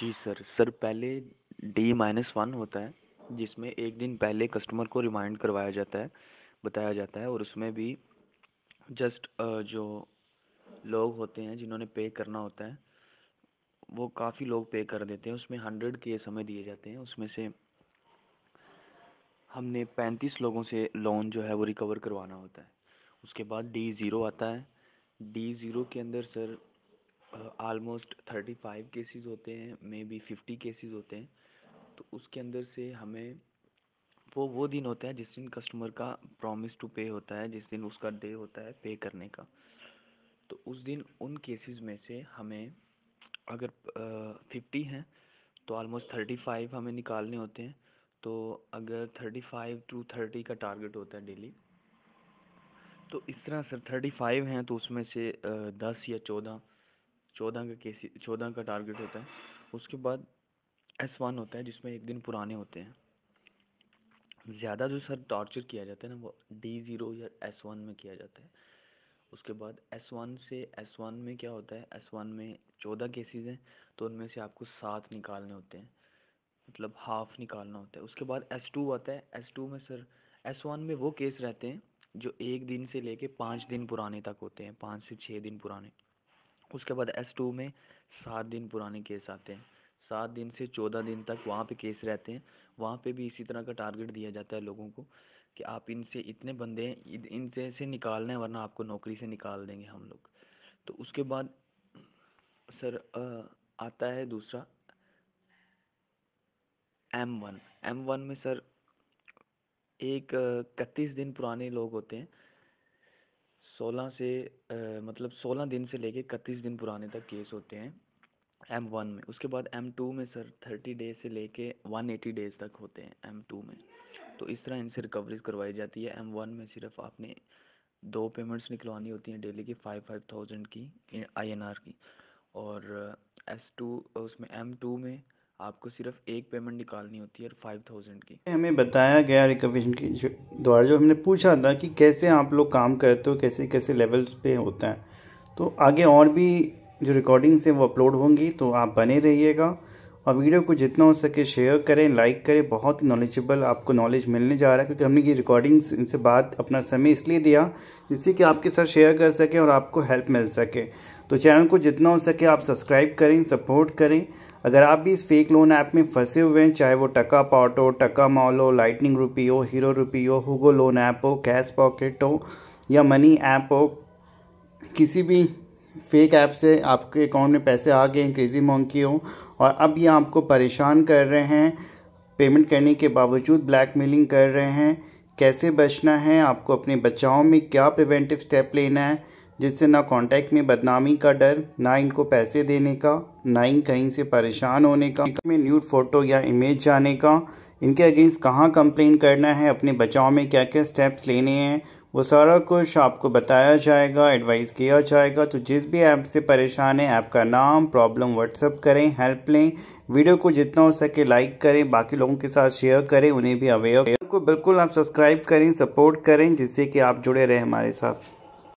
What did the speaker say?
जी sir sir पहले D minus one होता है जिसमें एक दिन पहले कस्टमर को रिमाइंड करवाया जाता है बताया जाता है और उसमें भी जस्ट जो लोग होते हैं जिन्होंने पे करना होता है वो काफ़ी लोग पे कर देते हैं उसमें हंड्रेड के समय दिए जाते हैं उसमें से हमने पैंतीस लोगों से लोन जो है वो रिकवर करवाना होता है उसके बाद डी ज़ीरो आता है डी ज़ीरो के अंदर sir almost thirty five cases होते हैं मे बी फिफ्टी केसेज़ होते हैं तो उसके अंदर से हमें वो वो दिन होता है जिस दिन कस्टमर का प्रॉमिस टू पे होता है जिस दिन उसका डे होता है पे करने का तो उस दिन उन केसेस में से हमें अगर फिफ्टी हैं तो आलमोस्ट थर्टी फाइव हमें निकालने होते हैं तो अगर थर्टी फाइव टू थर्टी का टारगेट होता है डेली तो इस तरह सर थर्टी फाइव हैं तो उसमें से दस या चौदह चौदह का के सी चौदह का टारगेट होता है उसके बाद एस वन होता है जिसमें एक दिन पुराने होते हैं ज़्यादा जो सर टॉर्चर किया जाता है ना वो डी ज़ीरो या एस वन में किया जाता है उसके बाद एस वन से एस वन में क्या होता है एस वन में चौदह केसेस हैं तो उनमें से आपको सात निकालने होते हैं मतलब हाफ निकालना होता है उसके बाद एस टू आता है एस टू में सर एस वन में वो केस रहते हैं जो एक दिन से लेके पाँच दिन पुराने तक होते हैं पाँच से छः दिन पुराने उसके बाद एस टू में सात दिन पुराने केस आते हैं सात दिन से चौदह दिन तक वहाँ पे केस रहते हैं वहाँ पे भी इसी तरह का टारगेट दिया जाता है लोगों को कि आप इनसे इतने बंदे इन इनसे से निकालना है वरना आपको नौकरी से निकाल देंगे हम लोग तो उसके बाद सर आता है दूसरा एम वन एम वन में सर एक इकतीस दिन पुराने लोग होते हैं सोलह से आ, मतलब सोलह दिन से लेके इकतीस दिन पुराने तक केस होते हैं एम वन में उसके बाद एम टू में सर थर्टी डेज से लेके वन एटी डेज तक होते हैं एम टू में तो इस तरह इनसे रिकवरीज करवाई जाती है एम वन में सिर्फ आपने दो पेमेंट्स निकलवानी होती हैं डेली की फाइव फाइव थाउजेंड की आई एन आर की और एस टू उसमें एम टू में आपको सिर्फ एक पेमेंट निकालनी होती है फाइव थाउजेंड की हमें बताया गया रिकवेशन के द्वारा जो हमने पूछा था कि कैसे आप लोग काम करते हो कैसे कैसे लेवल्स पे होता है तो आगे और भी जो रिकॉर्डिंग्स हैं वो अपलोड होंगी तो आप बने रहिएगा और वीडियो को जितना हो सके शेयर करें लाइक करें बहुत ही नॉलेजेबल आपको नॉलेज मिलने जा रहा है क्योंकि हमने ये रिकॉर्डिंग्स इनसे बात अपना समय इसलिए दिया जिससे कि आपके साथ शेयर कर सकें और आपको हेल्प मिल सके तो चैनल को जितना हो सके आप सब्सक्राइब करें सपोर्ट करें अगर आप भी इस फेक लोन ऐप में फंसे हुए हैं चाहे वो टका पॉट हो टका मॉल हो लाइटनिंग रुपी हो हीरो रुपी हो हुगो लोन ऐप हो कैश पॉकेट हो या मनी ऐप हो किसी भी फेक ऐप से आपके अकाउंट में पैसे आ गए हैं क्रेज़ी की हो और अब ये आपको परेशान कर रहे हैं पेमेंट करने के बावजूद ब्लैक मेलिंग कर रहे हैं कैसे बचना है आपको अपने बचाव में क्या प्रिवेंटिव स्टेप लेना है जिससे ना कांटेक्ट में बदनामी का डर ना इनको पैसे देने का ना ही कहीं से परेशान होने का में न्यूड फ़ोटो या इमेज जाने का इनके अगेंस्ट कहाँ कंप्लेन करना है अपने बचाव में क्या क्या स्टेप्स लेने हैं वो सारा कुछ आपको बताया जाएगा एडवाइस किया जाएगा तो जिस भी ऐप से परेशान है ऐप का नाम प्रॉब्लम व्हाट्सअप करें हेल्प लें वीडियो को जितना हो सके लाइक करें बाकी लोगों के साथ शेयर करें उन्हें भी अवेयर को बिल्कुल आप सब्सक्राइब करें सपोर्ट करें जिससे कि आप जुड़े रहें हमारे साथ